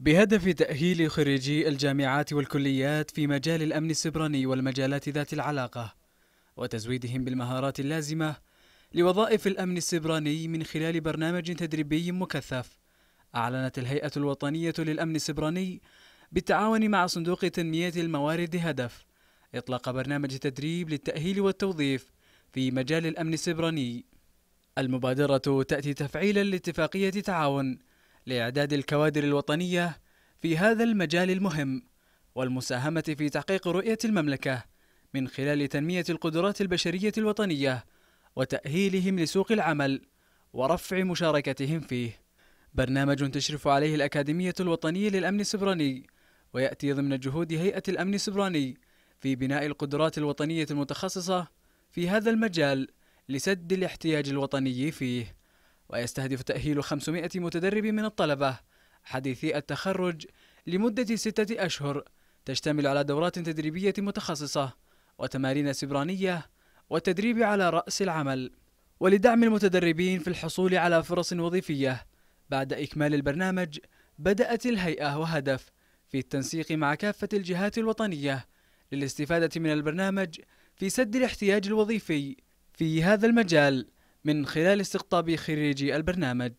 بهدف تأهيل خريجي الجامعات والكليات في مجال الأمن السبراني والمجالات ذات العلاقة وتزويدهم بالمهارات اللازمة لوظائف الأمن السبراني من خلال برنامج تدريبي مكثف أعلنت الهيئة الوطنية للأمن السبراني بالتعاون مع صندوق تنمية الموارد هدف إطلاق برنامج تدريب للتأهيل والتوظيف في مجال الأمن السبراني المبادرة تأتي تفعيلا لاتفاقية تعاون لإعداد الكوادر الوطنية في هذا المجال المهم والمساهمة في تحقيق رؤية المملكة من خلال تنمية القدرات البشرية الوطنية وتأهيلهم لسوق العمل ورفع مشاركتهم فيه. برنامج تشرف عليه الأكاديمية الوطنية للأمن السبراني ويأتي ضمن جهود هيئة الأمن السبراني في بناء القدرات الوطنية المتخصصة في هذا المجال لسد الاحتياج الوطني فيه ويستهدف تأهيل 500 متدرب من الطلبة حديثي التخرج لمدة ستة أشهر تشتمل على دورات تدريبية متخصصة وتمارين سبرانية والتدريب على رأس العمل ولدعم المتدربين في الحصول على فرص وظيفية بعد إكمال البرنامج بدأت الهيئة وهدف في التنسيق مع كافة الجهات الوطنية للاستفادة من البرنامج في سد الاحتياج الوظيفي في هذا المجال من خلال استقطاب خريجي البرنامج